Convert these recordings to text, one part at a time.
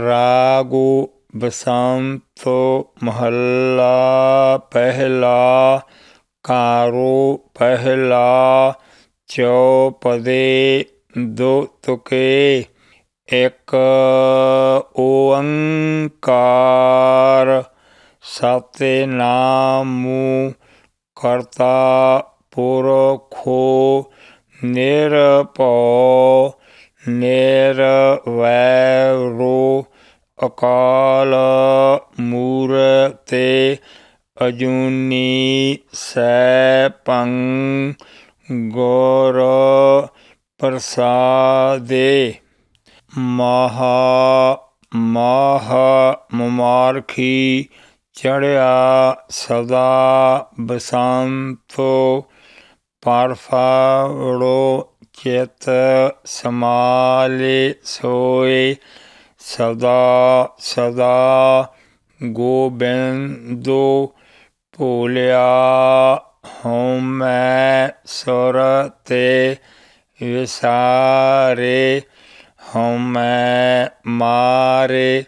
ਰਾਗੋ ਬਸੰਤੋ ਮਹੱਲਾ ਪਹਿਲਾ ਕਾਰੋ ਪਹਿਲਾ ਚੌਪਦੇ ਦੋ ਤੁਕੇ ਇਕ ਓੰਕਾਰ ਸਤੇ ਨਾਮੂ ਕਰਤਾ ਪੁਰਖੋ ਨਿਰਪੋ ਨਿਰਵੈਰੋ ਅਕਾਲ ਮੂਰਤੇ ਅਜੂਨੀ ਸੈ ਪੰਗ ਗੋਰ ਪ੍ਰਸਾਦੇ ਮਹਾ ਮਹ ਮੁਮਾਰਖੀ ਚੜਿਆ ਸਦਾ ਬਸੰਤੋ ਪਰਫਾੜੋ ਚਿਤ ਸਮਾਲੇ ਸੋਏ ਸਦਾ ਸਦਾ ਗੋਬਿੰਦੋ ਭੋਲਿਆ ਹਉ ਮੈਂ ਸੁਰ ਤੇ ਵਿਸਾਰੇ ਹਉ ਮੈਂ ਮਾਰੇ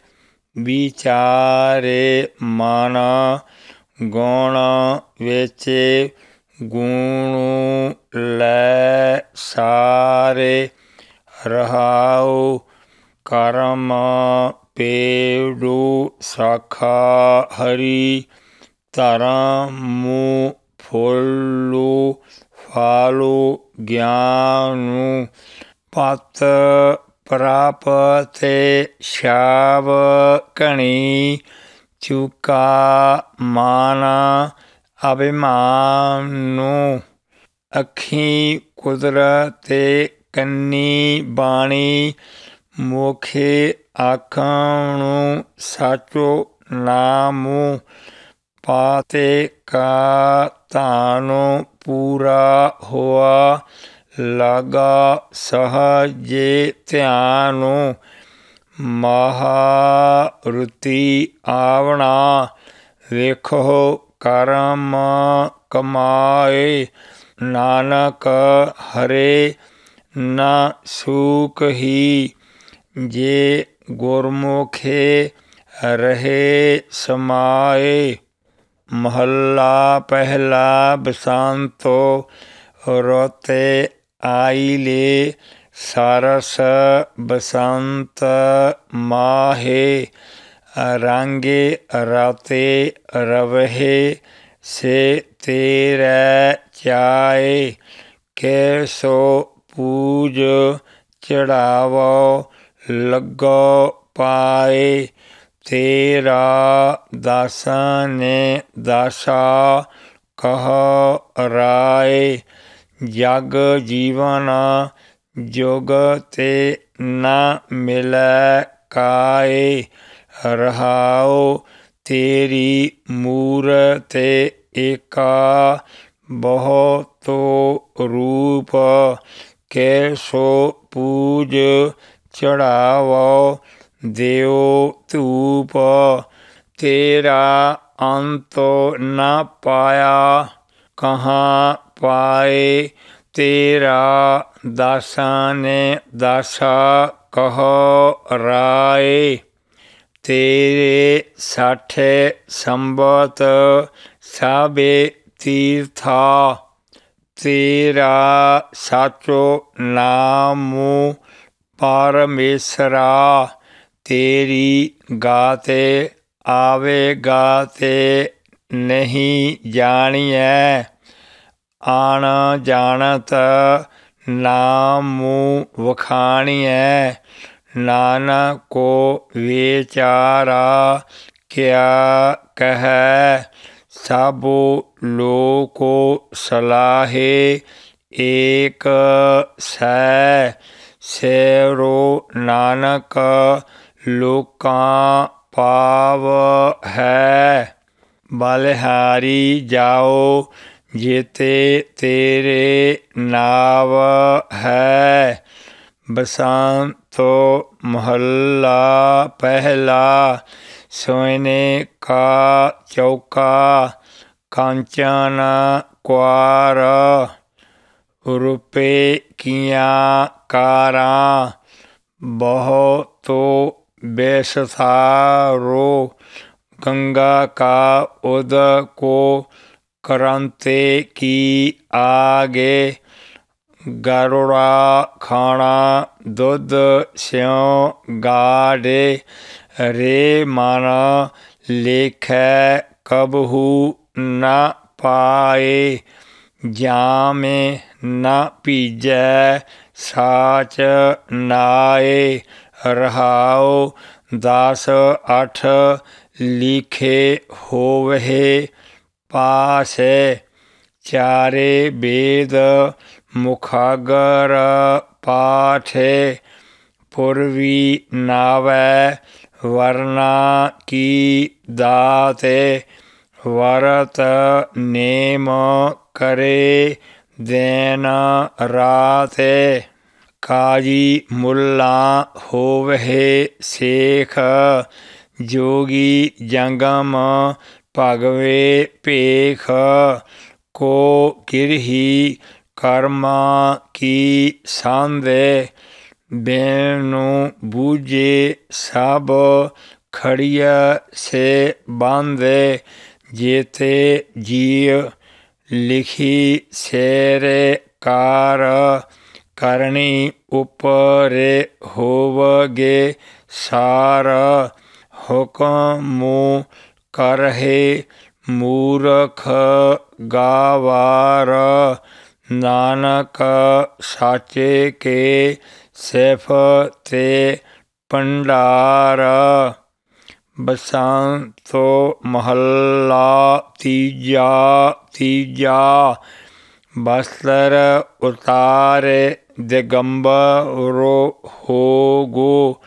ਵਿਚਾਰੇ ਮਨ ਗੁਣ ਵਿੱਚ ਗੁਣ ਲੈ ਸਾਰੇ ਰਹਾਉ ਕਰਮ ਪੇੜੂ ਸਾਖਾ ਹਰੀ ਧਰਮ ਮੂ ਫੁੱਲੂ ਫਾਲੂ ਗਿਆਨੂ ਪਤ ਪ੍ਰਾਪਤੇ ਸ਼ਾਵ ਕਣੀ ਚੁਕਾ ਮਾਨਾ ਮਾਂ ਨੂੰ ਅੱਖੀ ਕੁਦਰਤ ਤੇ ਕੰਨੀ ਬਾਣੀ ਮੋਖੇ ਆਖਾਂ ਨੂੰ ਸਾਚੋ ਨਾਮੂ ਪਾਤੇ ਕਾ ਤਾਨੋ ਪੂਰਾ ਹੋਆ ਲਗਾ ਸਹਜੇ ਧਿਆਨੂ ਮਹਾ ਰੁਤੀ ਆਵਣਾ ਵੇਖੋ कर्म कमाए नानक हरे न सुख ही जे गुरमुखे रहे समाए महल्ला पहला बसंतो रोते आईले सारस बसंत माहे ਰਾਂਗੇ ਰਾਤੇ ਰਵਹੇ ਸੇ ਤੇਰੇ ਚਾਏ ਕੇ ਸੋ ਪੂਜ ਚੜਾਵੋ ਲੱਗੋ ਪਾਏ ਤੇਰਾ ਦਾਸਾਂ ਨੇ ਦਾਸਾ ਕਹ ਰਾਏ ਜਗ ਜੀਵਨ ਜੋਗ ਤੇ ਨਾ ਮਿਲੈ ਕਾਏ ਰਹਾਉ ਤੇਰੀ ਮੂਰ ਤੇ ਏਕਾ ਬਹੁ ਤੋ ਰੂਪ ਕੇ ਸੋ ਪੂਜ ਚੜਾਵੋ ਦੇਉ ਤੂਪ ਤੇਰਾ ਅੰਤ ਨਾ ਪਾਇਆ ਕਹਾ ਪਾਏ ਤੇਰਾ ਦਾਸਾਂ ਨੇ ਦਾਸਾ ਕਹੋ ਰਾਏ ਤੇਰੇ ਸਾਠ ਸੰਬਤ ਸਾਬੇ ਤੀਰਥਾ ਤੇਰਾ ਸਾਚੋ ਨਾਮੁ ਪਰਮੇਸ਼ਰਾ ਤੇਰੀ ਗਾਤੇ ਆਵੇ ਗਾਤੇ ਨਹੀਂ ਜਾਣੀਐ ਆਣ ਜਾਣਤ ਨਾਮੁ ਵਖਾਣੀਐ ਨਾਨਕ ਕੋ ਵਿਚਾਰਾ ਕਿਆ ਕਹੈ ਸਭੋ ਲੋਕੋ ਸਲਾਹੇ ਏਕ ਸੈ ਸੇਰੋ ਨਾਨਕ ਲੋਕਾਂ ਪਾਵ ਹੈ ਬਲਹਾਰੀ ਜਾਓ ਜੇਤੇ ਤੇਰੇ ਨਾਵ ਹੈ बसंतो मोहल्ला पहला सोने का चौका कांचना क्वार रुपये किया कारा बहुत तो बेसारो गंगा का उद को क्रांति की आगे ਗਰੋੜਾ ਖਾਣਾ ਦੁੱਧ ਸਿਉ ਗਾੜੇ ਰੇ ਮਨ ਲੇਖੈ ਕਬਹੂ ਨਾ ਪਾਏ ਜਾਮੇ ਨਾ ਪੀਜੈ ਸਾਚ ਨਾਏ ਰਹਾਉ ਦਾਸ ਅਠ ਲਿਖੇ ਹੋਵਹਿ ਪਾਸੇ ਚਾਰੇ ਵੇਦ ਮੁਖਾਗਰ ਪਾਠੇ ਪੁਰਵੀ ਨਾਵੈ ਵਰਨਾ ਕੀ ਦਾਤੇ ਵਰਤ ਨੇਮ ਕਰੇ ਦੇਨ ਰਾਤੇ ਕਾਜੀ ਮੁੱਲਾ ਹੋਵਹਿ ਸੇਖ ਜੋਗੀ ਜੰਗਮ ਭਗਵੇ ਭੇਖ ਕੋ ਕਿਰਹੀ ਕਰਮਾਂ ਕੀ ਸੰਵੇ ਬੇਨੂ ਬੂਝੇ ਸਭ ਖੜੀਆ ਸੇ ਬਾਂਦੇ ਜੇਤੇ ਜੀਵ ਲਿਖੀ ਸੇਰੇ ਕਾਰ ਕਰਨੀ ਉਪਰੇ ਹੋਵਗੇ ਸਾਰ ਹੁਕਮੂ ਕਰਹੇ ਮੂਰਖ ਗਾਵਾਰ ਨਾਨਕ ਸਾਚੇ ਕੇ ਸਿਫ ਤੇ ਬਸਾਂ ਬਸੰਤੋ ਮਹੱਲਾ ਤੀਜਾ ਤੀਜਾ ਬਸਤਰ ਉਤਾਰੇ ਦਿਗੰਬਰੋ ਹੋਗੋ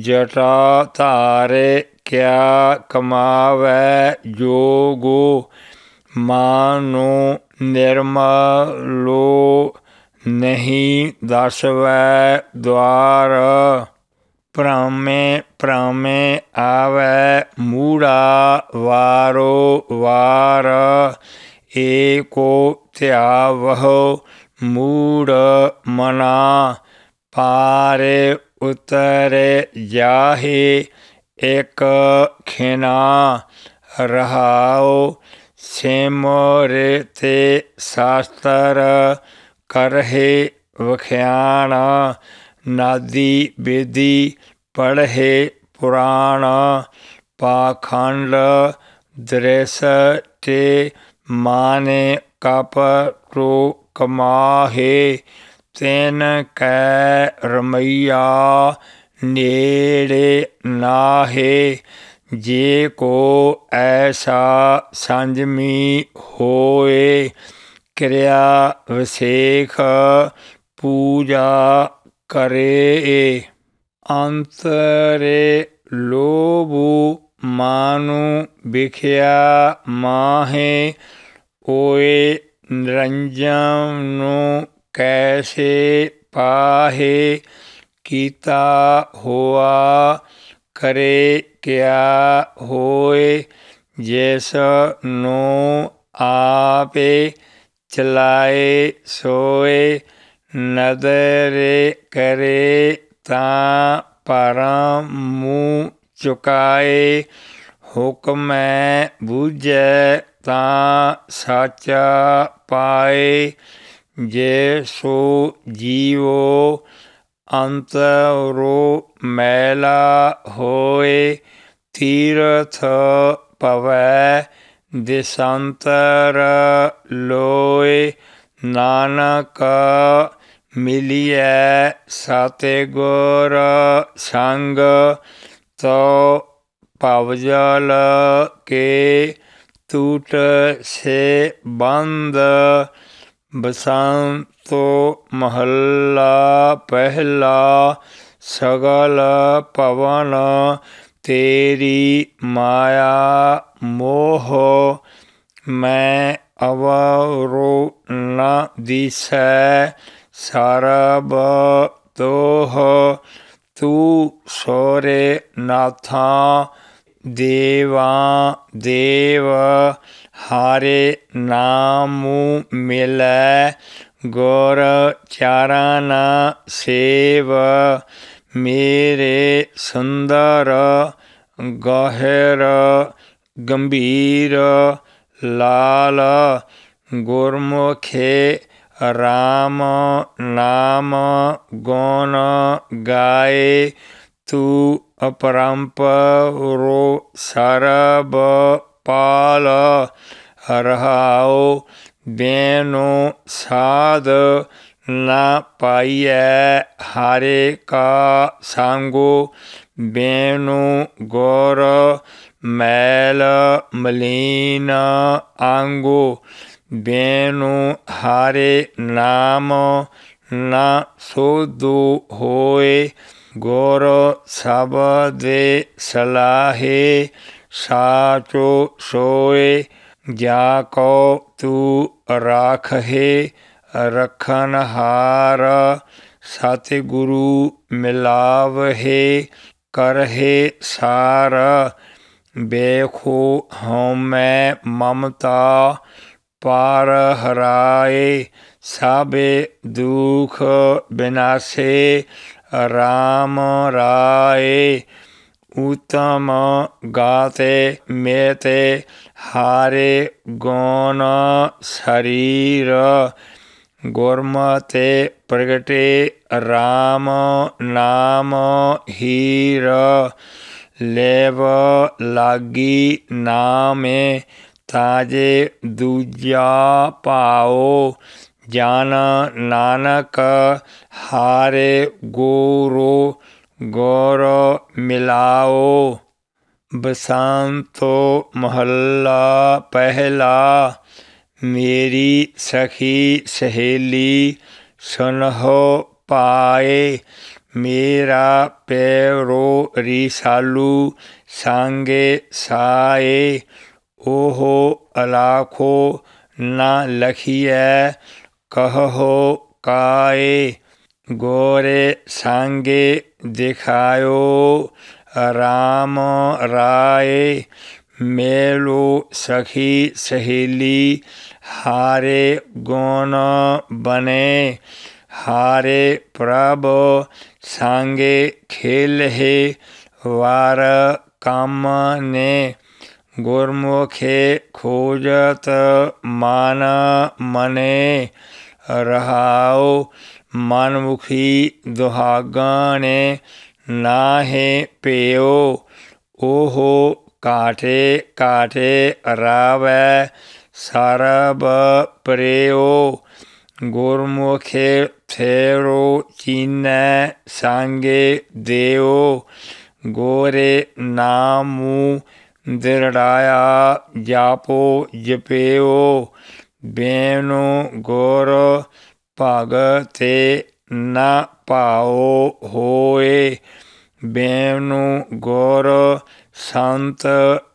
ਜਟਾ ਧਾਰੇ ਕਿਆ ਕਮਾਵੇ ਜੋਗੋ ਮਾਨੋ निर्मलो नहीं दसवै द्वार प्रमे प्रमे आव मूड़ा वारो वार एको त्यावह मूड़ मना पारे उतरे जाहे एक खिना रहाओ ਸੇਮੋਰੇ ਤੇ ਸਾਸਤਰ ਕਰਹੇ ਵਖਿਆਣ ਨਾਦੀ ਬੇਦੀ ਪੜਹੇ ਪੁਰਾਣ ਪਾਖੰਡ ਦ੍ਰੇਸ ਤੇ ਮਾਨੇ ਕਪ ਟੋ ਕਮਾਹੇ ਤੈਨ ਕੈ ਰਮਈਆ ਨੇੜੇ ਨਾਹੇ ਜੇ ਕੋ ਐਸਾ ਸੰਜਮੀ ਹੋਏ ਕਿਰਿਆ ਵਿਸੇਖ ਪੂਜਾ ਕਰੇ ਅੰਤਰੇ ਲੋਭੂ ਮਾਨੂ ਵਿਖਿਆ ਮਾਹੇ ਓਏ ਨਿਰੰਜਨ ਨੂੰ ਕੈਸੇ ਪਾਹੇ ਕੀਤਾ ਹੋਆ ਕਰੇ ਕਿਆ ਹੋਇ ਜਿਸ ਨੂੰ ਆਪੇ ਚਲਾਏ ਸੋਏ ਨਦਰ ਕਰੇ ਤਾਂ ਪਰਮ ਮੂੰਹ ਚੁਕਾਏ ਹੁਕਮੈ ਬੂਝੈ ਤਾਂ ਸਾਚਾ ਪਾਏ ਜੇ ਸੋ ਜੀਵੋ ਅੰਤਰੋ ਮੈਲਾ ਹੋਏ ਤੀਰਥ ਪਵੈ ਦਿਸੰਤਰ ਲੋਏ ਨਾਨਕ ਮਿਲਿਐ ਸਾਤੇ ਗੁਰ ਸੰਗ ਤੋ ਪਵਜਲ ਕੇ ਟੂਟ ਸੇ ਬੰਦ ਬਸੰਤ ਤੋ ਮਹੱਲਾ ਪਹਿਲਾ ਸਗਲ ਪਵਨ ਤੇਰੀ ਮਾਇਆ ਮੋਹ ਮੈਂ ਅਵਰੋ ਨਾ ਦਿਸੈ ਸਰਬ ਤੋਹ ਤੂੰ ਸੋਰੇ ਨਾਥਾ ਦੇਵਾ ਦੇਵ ਹਾਰੇ ਨਾਮੂ ਮਿਲੈ ਗੁਰ ਚਾਰਾ ਨਾ ਸੇਵ ਮੇਰੇ ਸੁੰਦਰ ਗਹਿਰ ਗੰਭੀਰ ਲਾਲ ਗੁਰਮੁਖੇ ਰਾਮ ਨਾਮ ਗੁਣ ਗਾਏ ਤੂ ਅਪਰੰਪ ਰੋ ਸਰਬ ਪਾਲ ਰਹਾਓ ਬੇਨੋ ਸਾਧ ਨਾ ਪਾਈਐ ਹਾਰੇ ਕਾ ਸੰਗੋ ਬੇਨੋ ਗੋਰ ਮੈਲ ਮਲੀਨ ਆਂਗੋ ਬੇਨੋ ਹਾਰੇ ਨਾਮ ਨਾ ਸੋਦੂ ਹੋਏ ਗੋਰ ਸਭ ਸਲਾਹੇ ਸਾਚੋ ਸੋਏ ਜਾ ਕੋ ਤੂ ਰਾਖਹੇ ਗੁਰੂ ਮਿਲਾਵ ਹੈ ਕਰਹੇ ਸਾਰ ਬੇਖੋ ਹਉਮੈ ਮਮਤਾ ਪਾਰ ਹਰਾਏ ਸਾਬੇ ਦੁਖ ਬਿਨਾਸੇ ਰਾਮ ਰਾਏ ਉਤਮ ਗਾਤੇ ਮੇਤੇ ਹਾਰੇ ਗੋਨ ਸਰੀਰ ਗੁਰਮਤੇ ਪ੍ਰਗਟੇ RAM ਨਾਮ ਹੀਰ ਲੇਵ ਲਾਗੀ ਨਾਮੇ ਤਾਜੇ ਦੂਜਾ ਪਾਓ ਜਾਨ ਨਾਨਕ ਹਾਰੇ ਗੁਰੂ ਗੁਰ ਮਿਲਾਓ बसांतो महला पहला मेरी सखी सहेली सुनहो पाए मेरा पैरो रिसालू सांगे साए ओहो अलाखो ना लखिए कहो काए गोरे सांगे दिखायो ਰਾਮ ਰਾਏ ਮੇਲੂ ਸਖੀ ਸਹੇਲੀ ਹਾਰੇ ਗੋਨ ਬਨੇ ਹਾਰੇ ਪ੍ਰਭ ਸੰਗੇ ਖੇਲ ਹੈ ਵਾਰ ਕੰਮ ਨੇ ਗੁਰਮੁਖੇ ਖੋਜਤ ਮਾਨ ਮਨੇ ਰਹਾਉ ਮਨਮੁਖੀ ਦੁਹਾਗਾ ਨੇ ਨਾਹੇ ਪਿਓ ਉਹ ਕਾਠੇ ਕਾਠੇ ਰਾਵੈ ਸਰਬ ਪ੍ਰਿਓ ਗੁਰਮੁਖੇ ਫੇਰੋ ਚੀਨੈ ਸੰਗੇ ਦੇਓ ਗੋਰੇ ਨਾਮੂ ਦਿਰੜਾਇਆ ਜਾਪੋ ਜਪਿਓ ਬੇਨੋ ਗੁਰ ਭਗਤੇ ਨਾ ਪਾਉ ਹੋਏ ਬੇਨੂ ਗੁਰ ਸੰਤ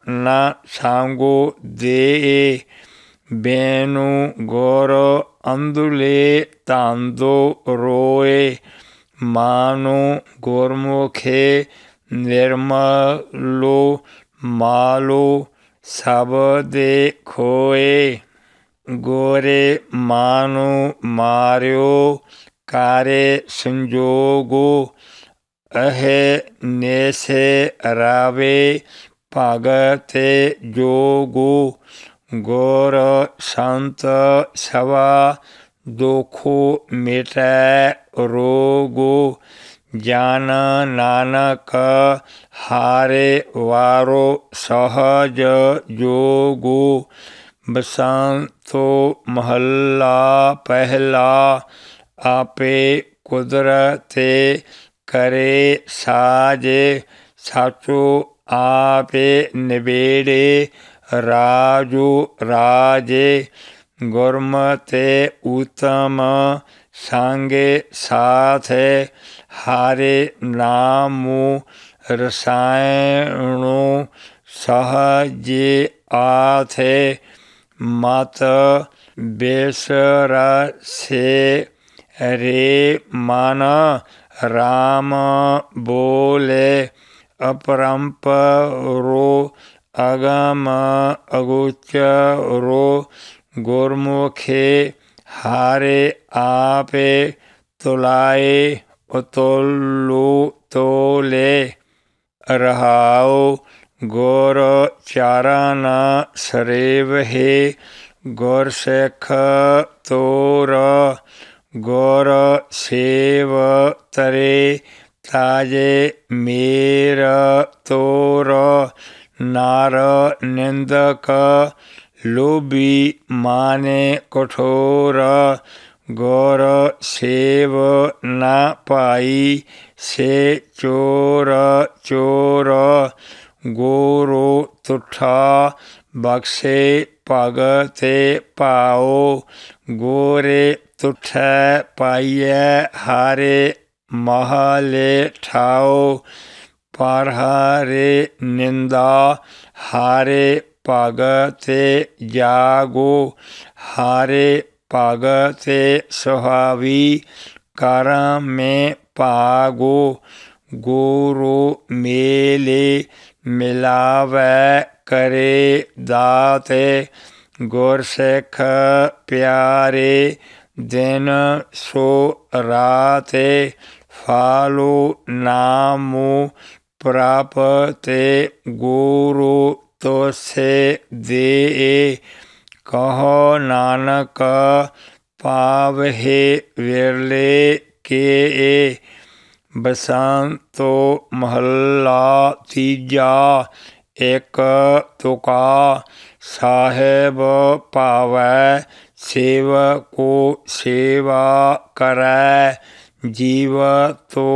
ਨਾ ਸਾਂਗੋ ਦੇ ਬੇਨੂ ਗੁਰ ਅੰਦੁਲੇ ਤਾਂਦੋ ਰੋਏ ਮਾਨੂ ਗੁਰਮੁਖੇ ਨਿਰਮਲੋ ਮਾਲੋ ਸਭ ਦੇ ਖੋਏ ਗੋਰੇ ਮਾਨੂ ਮਾਰਿਓ कार्ये संजोगो ਅਹੇ ਨੇਸੇ ਰਾਵੇ ਭਗਤੇ ਜੋਗੋ ਗੋਰ ਸੰਤ ਸਵਾ ਦੋਖੋ ਮੇਟੈ ਰੋਗੋ ਜਾਨ ਨਾਨਕ ਹਾਰੇ ਵਾਰੋ ਸਹਜ ਜੋਗੋ ਬਸੰਤੋ ਮਹੱਲਾ ਪਹਿਲਾ ਆਪੇ ਕੁਦਰਤੇ ਕਰੇ ਸਾਜੇ ਸਾਚੂ ਆਪੇ ਨਿਵੇੜੇ ਰਾਜੂ ਰਾਜੇ ਗੁਰਮਤੇ ਉਤਮ ਸੰਗੇ ਸਾਥੇ ਹਾਰੇ ਨਾਮੂ ਰਸਾਇਣੂ ਸਹਜੇ ਆਥੇ ਮਤ ਬੇਸਰਾ ਸੇ ਰੇ ਮਨ ਰਾਮ ਬੋਲੇ ਅਪਰੰਪ ਰੋ ਅਗਮ ਅਗੋਚ ਰੋ ਗੁਰਮੁਖੇ ਹਾਰੇ ਆਪੇ ਤੁਲਾਏ ਉਤਲੂ ਤੋਲੇ ਰਹਾਉ ਗੁਰ ਚਾਰਨ ਸਰੇਵ ਹੈ ਗੁਰ ਸਿੱਖ ਤੋਰ ਗੁਰ ਸੇਵ ਤਰੇ ਤਾਜੇ ਮੇਰ ਤੋਰ ਨਾਰ ਨਿੰਦਕ ਲੋਭੀ ਮਾਨੇ ਕਠੋਰ ਗੁਰ ਸੇਵ ਨਾ ਪਾਈ ਸੇ ਚੋਰ ਚੋਰ ਗੁਰੂ ਤੁਠਾ ਬਖਸ਼ੇ ਭਗਤੇ ਪਾਓ ਗੋਰੇ ਤੁਠੈ ਪਾਈਐ ਹਾਰੇ ਮਹਾਲੇ ਠਾਉ ਪਰ ਹਾਰੇ ਨਿੰਦਾ ਹਾਰੇ ਭਗਤੇ ਜਾਗੋ ਹਾਰੇ ਭਗਤੇ ਸੁਹਾਵੀ ਕਰਮ ਮੇ ਪਾਗੋ ਗੁਰੂ ਮੇਲੇ ਮਿਲਾਵੇ ਕਰੇ ਦਾਤੇ ਗੁਰ ਸਿੱਖ ਪਿਆਰੇ ਦਿਨ ਸੋ ਰਾਤੇ ਫਾਲੂ ਨਾਮੂ ਪ੍ਰਾਪਤੇ ਗੁਰੂ ਤੋਸੇ ਦੇ ਕਹੋ ਨਾਨਕ ਪਾਵਹਿ ਵਿਰਲੇ ਕੇ ਬਸੰਤੋ ਮਹੱਲਾ ਤੀਜਾ ਇਕ ਤੁਕਾ ਸਾਹਿਬ ਪਾਵੈ सेव को सेवा कर जीव तो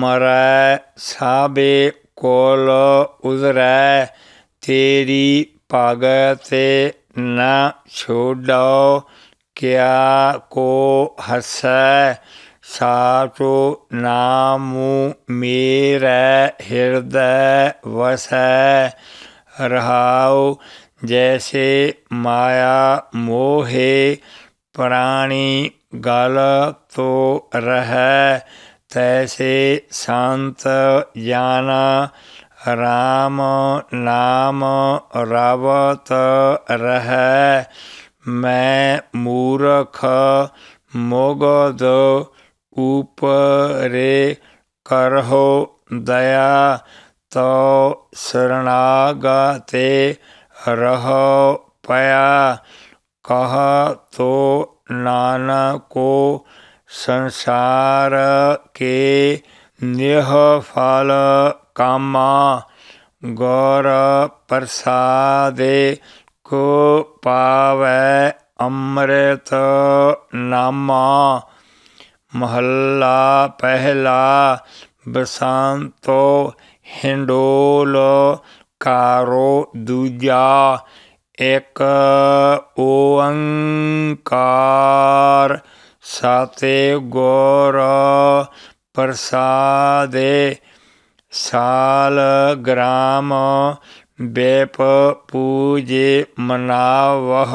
मर साबे कोल उजर तेरी पागते न छोड़ो क्या को हस साचो नामु मेरे हृदय वस रहाओ जैसे माया मोहे प्राणी गल तो रह तैसे संत जाना राम नाम रवत रह मैं मूर्ख मोगद ऊपरे करहो दया तो शरणागते ਰਹਾ ਪਿਆ ਕਹਾ ਤੋ ਨਾਨਕ ਕੋ ਸੰਸਾਰ ਕੇ ਨਿਹ ਫਲ ਕਾਮਾ ਗੌਰ ਪ੍ਰਸਾਦੇ ਕੋ ਪਾਵੈ ਅੰਮ੍ਰਿਤ ਨਾਮਾ ਮਹੱਲਾ ਪਹਿਲਾ ਬਸਾਂਤੋ ਹਿੰਡੋਲ ਕਾਰੋ ਦੂਜਾ ਇਕ ਓੰਕਾਰ ਸਾਤੇ ਗੁਰ ਪ੍ਰਸਾਦੇ ਸਾਲ ਗ੍ਰਾਮ ਬੇਪ ਪੂਜੇ ਮਨਾਵਹ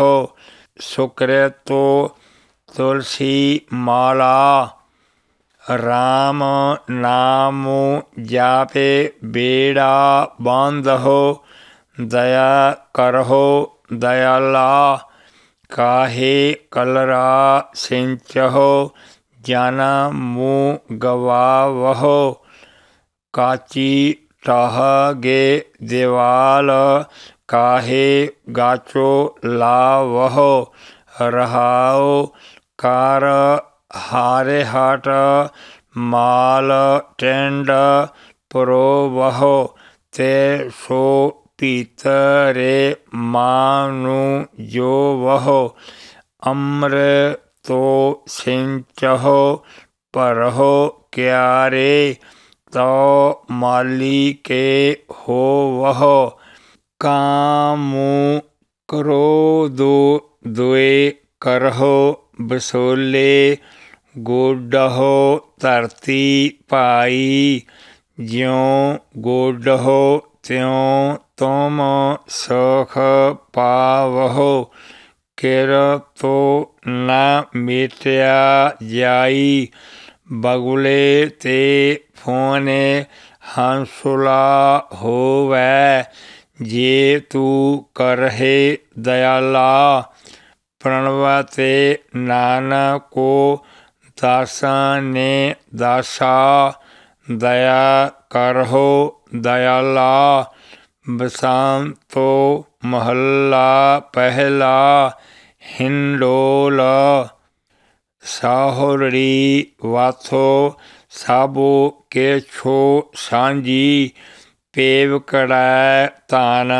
ਸੁਕ੍ਰਿਤੋ ਤੁਲਸੀ ਮਾਲਾ ਰਾਮ ਨਾਮੁ ਜਾਪੇ ਬੇੜਾ ਬਾਂਧੋ ਦਇਆ ਕਰਹੋ ਦਇਆਲਾ ਕਾਹੇ ਕਲਰਾ ਸਿੰਚਹੋ ਜਾਨਾ ਮੂ ਗਵਾਵਹੋ ਕਾਚੀ ਤਹਗੇ ਦੀਵਾਲ ਕਾਹੇ ਗਾਚੋ ਲਾਵਹੋ ਰਹਾਓ ਕਰ ਹਾਰੇ ਹਟ ਮਾਲ ਟੈਂਡ ਪਰੋ ਵਹ ਤੇ ਸੋ ਪੀਤਰੇ ਮਾਨੂ ਜੋ ਵਹ ਅਮਰ ਤੋ ਸਿੰਚਹ ਪਰਹੁ ਕਿਆਰੇ ਤੋ ਮਾਲੀ ਕੇ ਹੋ ਵਹ ਕਾਮੂ ਕਰੋ ਦੋ ਦੁਏ ਕਰਹੁ ਬਸੋਲੇ ਗੋਡਹੁ ਧਰਤੀ ਪਾਈ ਜਿਉ ਗੋਡਹੁ ਤਿਉ ਤਮ ਸੁਖ ਪਾਵਹੁ ਕਿਰ ਤੋ ਨਾ ਮਿਟਿਆ ਜਾਈ ਬਗੁਲੇ ਤੇ ਫੋਨੇ ਹੰਸੁਲਾ ਹੋਵੇ ਜੇ ਤੂੰ ਕਰਹੇ ਦਇਆਲਾ ਨਾਨਕ ਨਾਨਕੋ ਦਾਸਾਂ ਨੇ ਦਾਸਾ ਦਇਆ ਕਰਹੋ ਦਇਆਲਾ ਬਸਾਂ ਤੋ ਮਹੱਲਾ ਪਹਿਲਾ ਹਿੰਡੋਲ ਸਾਹੋਰੀ ਵਾਥੋ ਸਾਬੋ ਕੇ ਛੋ ਸਾਂਜੀ ਪੇਵ ਕੜੈ ਤਾਨ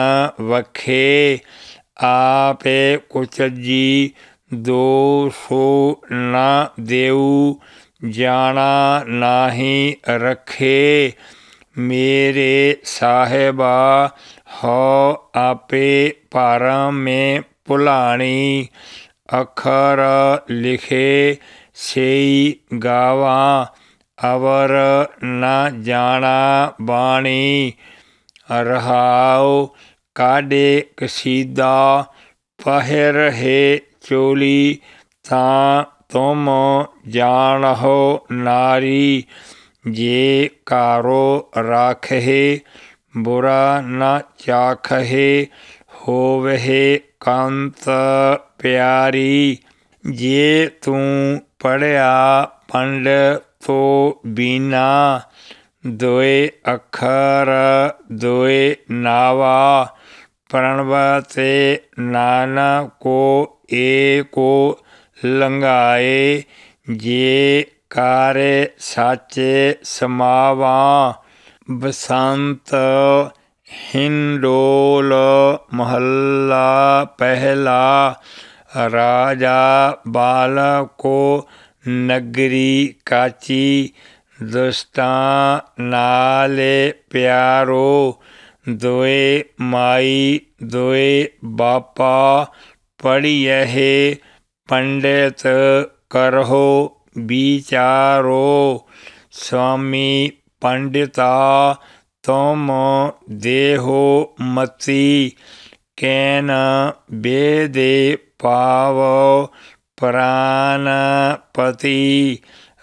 ਵਖੇ ਆਪੇ ਕੁਚਜੀ ਦੋ ਸੋ ਨਾ ਦੇਉ ਜਾਣਾ ਨਾਹੀ ਰਖੇ ਮੇਰੇ ਸਾਹਿਬਾ ਹੋ ਆਪੇ ਪਰਮ ਮੇ ਭੁਲਾਣੀ ਅਖਰ ਲਿਖੇ ਸੇਈ ਗਾਵਾ ਅਵਰ ਨਾ ਜਾਣਾ ਬਾਣੀ ਰਹਾਉ ਕਾਡੇ ਕਸੀਦਾ ਪਹਿਰ ਹੈ ਚੋਲੀ ਤਾਂ ਤੁਮ ਜਾਣਹੁ ਨਾਰੀ ਜੇ ਕਾਰੋ ਰਾਖਹਿ ਬੁਰਾ ਨਾ ਚਾਖਹਿ ਹੋਵਹਿ ਕੰਤ ਪਿਆਰੀ ਜੇ ਤੂੰ ਪੜਿਆ ਪੰਡ ਤੋ ਬਿਨਾ ਦੋਏ ਅੱਖਰ ਦੋਏ ਨਾਵਾ ਪ੍ਰਣਵ ਤੇ ਕੋ ਏ ਕੋ ਲੰਘਾਏ ਜੇ ਕਰ ਸਾਚੇ ਸਮਾਵਾ ਬਸੰਤ ਹਿੰਡੋਲ ਮਹੱਲਾ ਪਹਿਲਾ ਰਾਜਾ ਬਾਲਕੋ ਨਗਰੀ ਕਾਚੀ ਦੁਸਤਾਂ ਨਾਲੇ ਪਿਆਰੋ ਦੋਏ ਮਾਈ ਦੋਏ ਬਾਪਾ पढ़ियहे पंडित करहो विचारो स्वामी पंडिता तुम देहो मति कैन वेदे पाव प्राणपति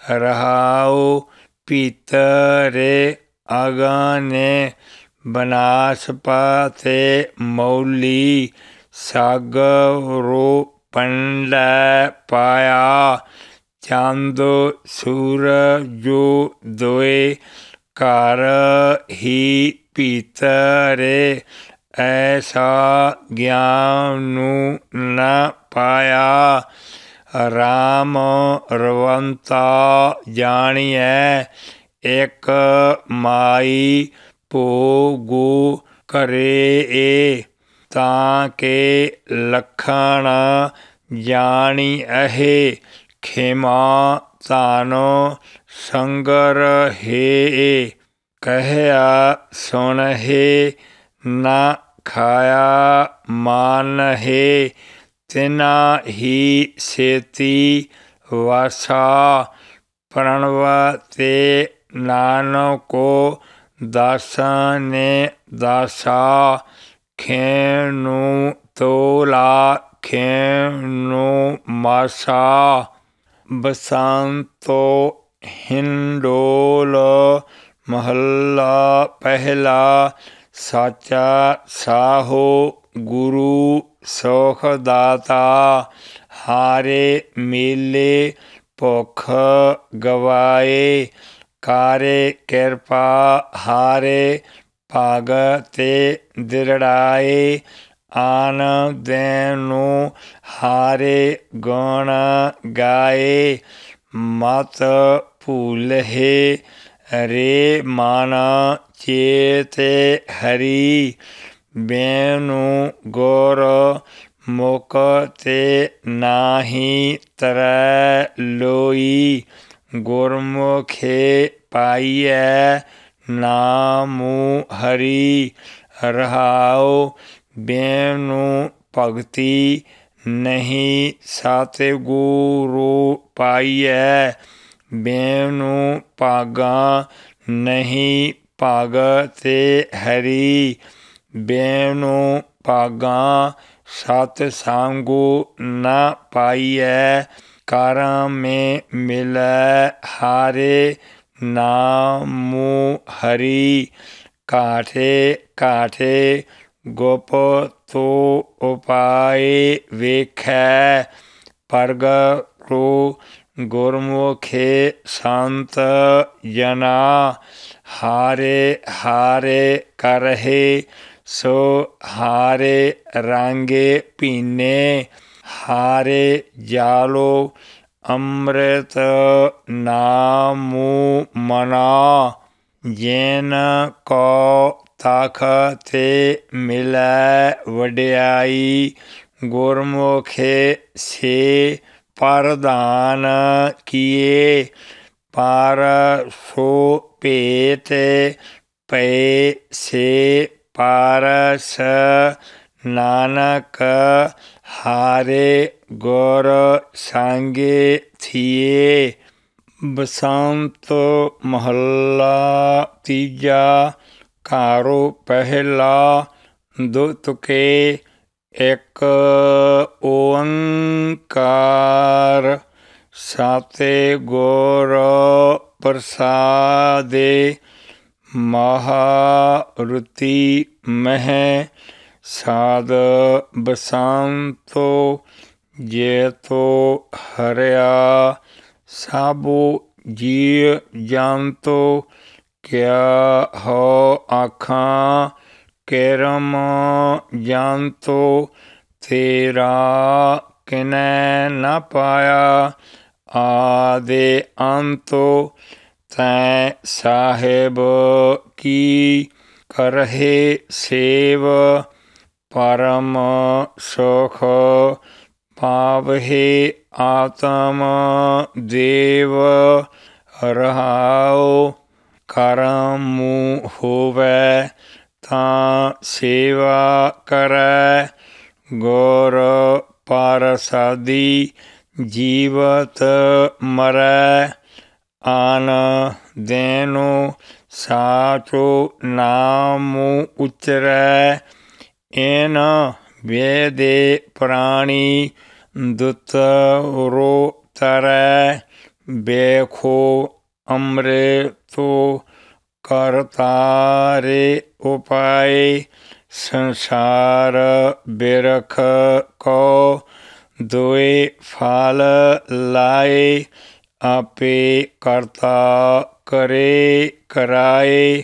रहाओ पितरे अगने बनासपते मौली ਪੰਡ ਪਾਇਆ ਚੰਦ ਸੂਰ ਜੋ ਦੋਏ ਕਰ ਹੀ ਪੀਤਰੇ ਐਸਾ ਗਿਆਨ ਨੂੰ ਨਾ ਪਾਇਆ ਰਾਮ ਰਵੰਤਾ ਜਾਣੀਐ ਇੱਕ ਮਾਈ ਪੋਗੂ ਕਰੇ ਏ ਤਾਂ ਕਿ ਲਖਣ ਜਾਣੀ ਅਹੇ ਖਿਮਾ ਤਾਨੋ ਸੰਗਰ ਹੈ ਕਹਿਆ ਸੁਣ ਹੈ ਨਾ ਖਾਇਆ ਮਾਨ ਹੈ ਤਿਨਾ ਹੀ ਸੇਤੀ ਵਾਸਾ ਪ੍ਰਣਵ ਤੇ ਨਾਨਕੋ ਦਾਸਾਂ ਨੇ ਦਾਸਾ ਖੇਨੂ ਤੋਲਾ ਖੇਨੂ ਮਾਸ਼ਾ ਬਸੰਤੋ ਹਿੰਡੋਲ ਮਹੱਲਾ ਪਹਿਲਾ ਸਾਚਾ ਸਾਹੋ ਗੁਰੂ ਸੋਖ ਦਾਤਾ ਹਾਰੇ ਮੇਲੇ ਭੁਖ ਗਵਾਏ ਕਾਰੇ ਕਿਰਪਾ ਹਾਰੇ ਅਗ ਤੇ ਦਿਰੜਾਏ ਆਨ ਦੇਨੂ ਹਾਰੇ ਗਣ ਗਾਏ ਮਤ ਭੂਲਹਿ ਰੇ ਮਾਨ ਚੇਤੇ ਹਰੀ ਬੇਨੂ ਗੋਰ ਮੁਕ ਤੇ ਨਾਹੀ ਤਰੈ ਲੋਈ ਗੁਰਮੁਖੇ ਪਾਈਐ ਨਾਮੁ ਹਰੀ ਰਹਾਉ ਬੇਨੁ ਭਗਤੀ ਨਹੀਂ ਸਾਤੇ ਗੁਰੂ ਪਾਈਐ ਬੇਨੁ ਪਾਗਾ ਨਹੀਂ ਭਾਗ ਤੇ ਹਰੀ ਬੇਨੁ ਪਾਗਾ ਸਤ ਸੰਗੂ ਨਾ ਪਾਈਐ ਕਰਮੇ ਮੇ ਮਿਲੈ ਹਾਰੇ ਨਾਮੁ ਹਰੀ ਕਾਠੇ ਕਾਠੇ ਗੋਪ ਤੋ ਉਪਾਏ ਵੇਖੈ ਪਰਗ ਰੋ ਗੁਰਮੁਖੇ ਸੰਤ ਜਨਾ ਹਾਰੇ ਹਾਰੇ ਕਰਹੇ ਸੋ ਹਾਰੇ ਰਾਂਗੇ ਪੀਨੇ ਹਾਰੇ ਜਾਲੋ ਅੰਮ੍ਰਿਤ ਨਾਮੁ ਮਨਾ ਜੇਨ ਕੋ ਤਖ ਤੇ ਮਿਲੈ ਵਡਿਆਈ ਗੁਰਮੁਖੇ ਸੇ ਪਰਦਾਨ ਕੀਏ ਪਰ ਸੋ ਭੇਤ ਪੈ ਸੇ ਪਰਸ ਨਾਨਕ ਹਾਰੇ ਗੁਰ ਸੰਗੇ ਥੀਏ ਬਸੰਤ ਮਹੱਲਾ ਤੀਜਾ ਘਾਰੋ ਪਹਿਲਾ ਦੁਤਕੇ ਇੱਕ ਓੰਕਾਰ ਸਾਤੇ ਗੁਰ ਪ੍ਰਸਾਦੇ ਮਹਾ ਰੁਤੀ ਮਹਿ ਸਾਦ ਬਸੰਤੋ ਜੇਤੋ ਹਰਿਆ ਸਾਬੋ ਜੀ ਜਾਨਤੋ ਕਿਆ ਹੋ ਆਖਾਂ ਕਰਮ ਜਾਨਤੋ ਤੇਰਾ ਕਿਨੈ ਨਾ ਪਾਇਆ ਆਦੇ ਅੰਤੋ ਤੈ ਸਾਹਿਬ ਕੀ ਕਰਹੇ ਸੇਵ ਪਰਮ ਸੁਖ ਪਾਵਹੀ ਆਤਮ ਦੇਵ ਰਹਾਉ ਕਰਮੂ ਹੋਵੇ ਤਾਂ ਸੇਵਾ ਕਰੈ ਗੁਰ ਪਰਸਾਦੀ ਜੀਵਤ ਮਰੈ ਆਨ ਦੇਨੋ ਸਾਚੋ ਨਾਮ ਉਚਰੈ ਇਨ ਵੇਦੇ ਪ੍ਰਾਣੀ ਦੁਤ ਰੋ ਤਰੈ ਬੇਖੋ ਅਮਰੇ ਤੋ ਕਰਤਾਰੇ ਉਪਾਏ ਸੰਸਾਰ ਬਿਰਖ ਕੋ ਦੁਇ ਫਲ ਲਾਏ ਆਪੇ ਕਰਤਾ ਕਰੇ ਕਰਾਏ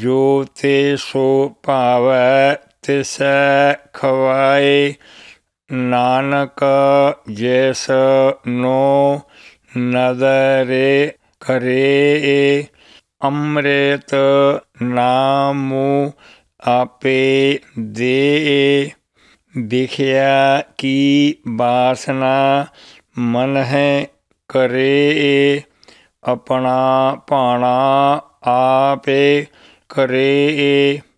ਜੋ ਤੇ ਸੋ ਭਾਵੈ ਤਿਸੈ ਖਵਾਏ ਨਾਨਕ ਜਿਸ ਨੋ ਨਦਰੇ ਕਰੇ ਅੰਮ੍ਰਿਤ ਨਾਮੂ ਆਪੇ ਦੇ ਵਿਖਿਆ ਕੀ ਬਾਸਨਾ ਮਨ ਹੈ ਕਰੇ ਆਪਣਾ ਭਾਣਾ ਆਪੇ ਕਰੇ